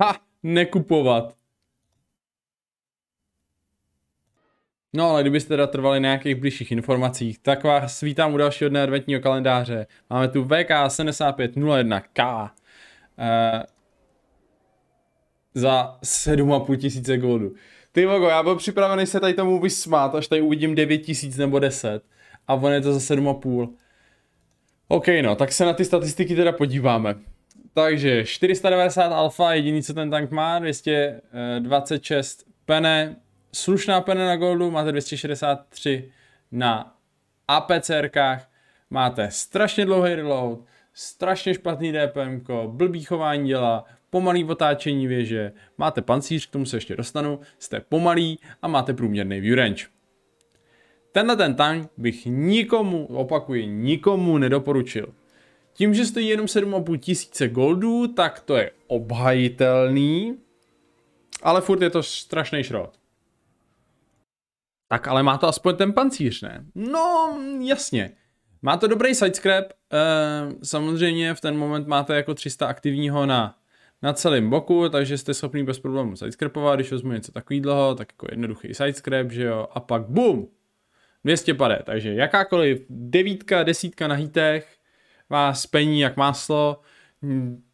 Ha, nekupovat. No ale kdybyste teda trvali na nějakých blížších informacích, tak vás vítám u dalšího dne adventního kalendáře. Máme tu VK7501K. Uh, eh, za 7,5 tisíce goldů. Ty vogo, já byl připravený se tady tomu vysmát, až tady uvidím 9 tisíc nebo 10. A on je to za 7,5. OK, no, tak se na ty statistiky teda podíváme. Takže 490 alfa, jediný co ten tank má, 226 eh, pene, slušná pene na goldu, máte 263 na APCRkách, máte strašně dlouhý reload, strašně špatný DPM, blbý chování děla, pomalý otáčení věže, máte pancíř, k tomu se ještě dostanu, jste pomalý a máte průměrný view range. Tenhle ten tank bych nikomu, opakuji, nikomu nedoporučil. Tím, že stojí jenom 7,5 tisíce goldů, tak to je obhajitelný, ale furt je to strašný šrot. Tak ale má to aspoň ten pancíř, ne? No, jasně. Má to dobrý sidescrap, e, samozřejmě v ten moment máte jako 300 aktivního na, na celém boku, takže jste schopný bez problémů sidescrapovat, když vezmu něco dlho, tak jako jednoduchý sidescrap, že jo, a pak bum, 200 pade, takže jakákoliv devítka, desítka na hitech, vás pení jak máslo,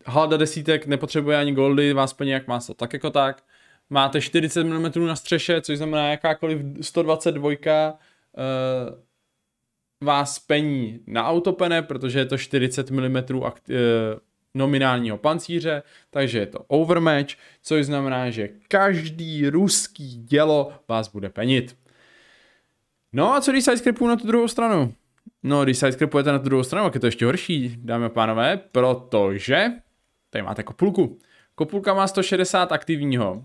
halda desítek nepotřebuje ani goldy, vás pení jak máslo, tak jako tak. Máte 40 mm na střeše, což znamená jakákoliv 122 uh, vás pení na autopene, protože je to 40 mm akt, uh, nominálního pancíře, takže je to overmatch, což znamená, že každý ruský dělo vás bude penit. No a co když se na tu druhou stranu? No, když sidescrapujete na tu druhou stranu, tak je to ještě horší, dámy a pánové, protože tady máte kopulku. Kopulka má 160 aktivního.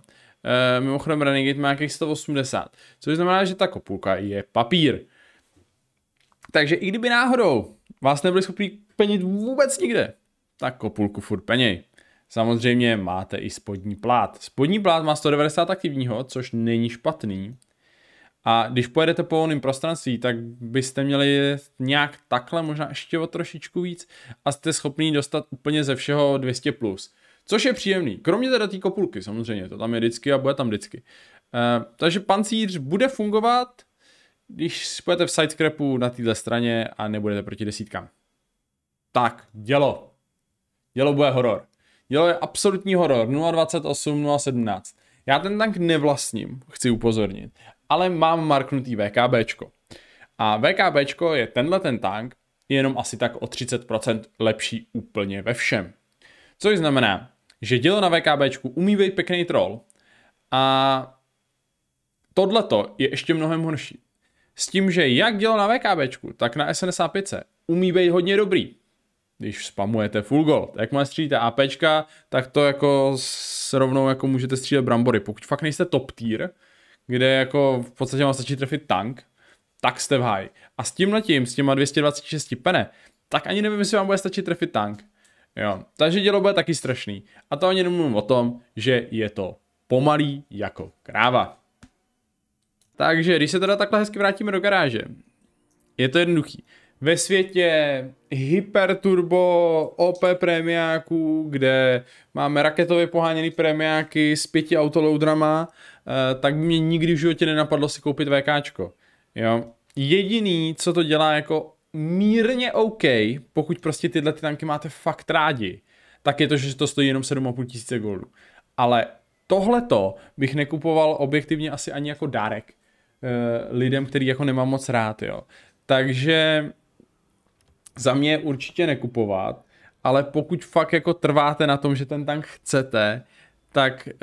E, mimochodem Renegade má nějakých 180, což znamená, že ta kopulka je papír. Takže i kdyby náhodou vás nebyli schopni penit vůbec nikde, tak kopulku furt peněj. Samozřejmě máte i spodní plát. Spodní plát má 190 aktivního, což není špatný. A když pojedete po volném prostranství, tak byste měli nějak takhle, možná ještě o trošičku víc a jste schopni dostat úplně ze všeho 200+. Plus. Což je příjemný, kromě teda té kopulky samozřejmě, to tam je vždycky a bude tam vždycky. E, takže pancíř bude fungovat, když budete v sidecrapu na této straně a nebudete proti desítkám. Tak, dělo. Dělo bude horor. Dělo je absolutní horor, 0.28, 0.17. Já ten tank nevlastním, chci upozornit, ale mám marknutý VKBčko. A VKBčko je tenhle ten tank, jenom asi tak o 30% lepší úplně ve všem. Což znamená, že dělo na VKBčku umí být pěkný troll a tohleto je ještě mnohem horší. S tím, že jak dělo na VKBčku, tak na sns 5 umí být hodně dobrý když spamujete full jak má střílíte APčka, tak to jako s rovnou jako můžete střílet brambory. Pokud fakt nejste top tier, kde jako v podstatě vám stačí trefit tank, tak jste v high. A s tím letím, s těma 226 pene, tak ani nevím, jestli vám bude stačit trefit tank. Jo, takže dělo bude taky strašný. A to ani nemluvím o tom, že je to pomalý jako kráva. Takže když se teda takhle hezky vrátíme do garáže, je to jednoduchý ve světě hyperturbo OP premiáků, kde máme raketově poháněný premiáky s pěti autoloudrama, eh, tak by mě nikdy v životě nenapadlo si koupit VK. Jo. Jediný, co to dělá jako mírně OK, pokud prostě tyhle ty tanky máte fakt rádi, tak je to, že to stojí jenom 7,5 tisíce goldů. Ale tohleto bych nekupoval objektivně asi ani jako dárek eh, lidem, který jako nemám moc rád, jo. Takže za mě určitě nekupovat, ale pokud fakt jako trváte na tom, že ten tank chcete, tak eh,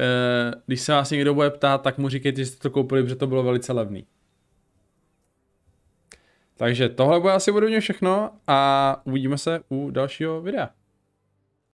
když se vás někdo bude ptát, tak mu říkejte, že jste to koupili, protože to bylo velice levný. Takže tohle bude asi ode mě všechno a uvidíme se u dalšího videa.